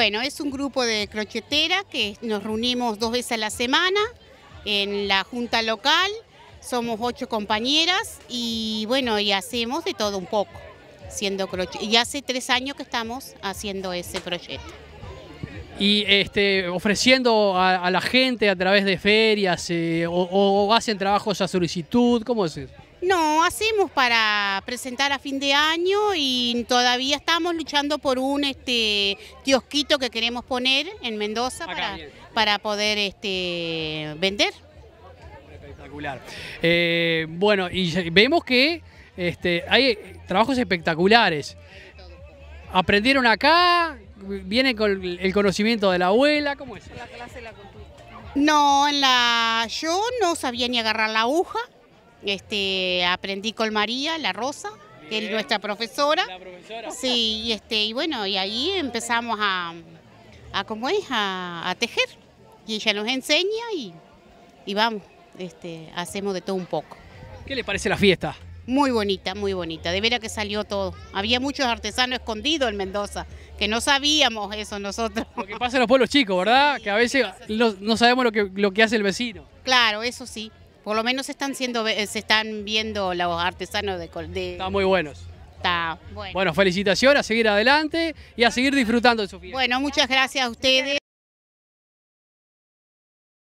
Bueno, es un grupo de crocheteras que nos reunimos dos veces a la semana en la junta local. Somos ocho compañeras y bueno, y hacemos de todo un poco, siendo Y hace tres años que estamos haciendo ese proyecto. Y este, ofreciendo a, la gente a través de ferias eh, o, o, hacen trabajos a solicitud, ¿cómo es eso? No, hacemos para presentar a fin de año y todavía estamos luchando por un este kiosquito que queremos poner en Mendoza para, poder este, vender. Espectacular. Eh, bueno, y vemos que este, hay trabajos espectaculares. ¿Aprendieron acá? viene con el conocimiento de la abuela? ¿Cómo es? La clase la No, en la, yo no sabía ni agarrar la aguja. Este, aprendí con María, la Rosa, que es nuestra profesora. La profesora. Sí, este, y, bueno, y ahí empezamos a, a A, tejer. Y ella nos enseña y, vamos, este, hacemos de todo un poco. ¿Qué le parece la fiesta? Muy bonita, muy bonita. De veras que salió todo. Había muchos artesanos escondidos en Mendoza, que no sabíamos eso nosotros. Lo que pasa en los pueblos chicos, ¿verdad? que a veces no, sabemos lo que hace el vecino. Claro, eso sí. Por lo menos eh, se están viendo los artesanos de... Están muy buenos. Está, bueno. bueno, felicitaciones, a seguir adelante y a seguir disfrutando de su fiesta. Bueno, muchas gracias a ustedes.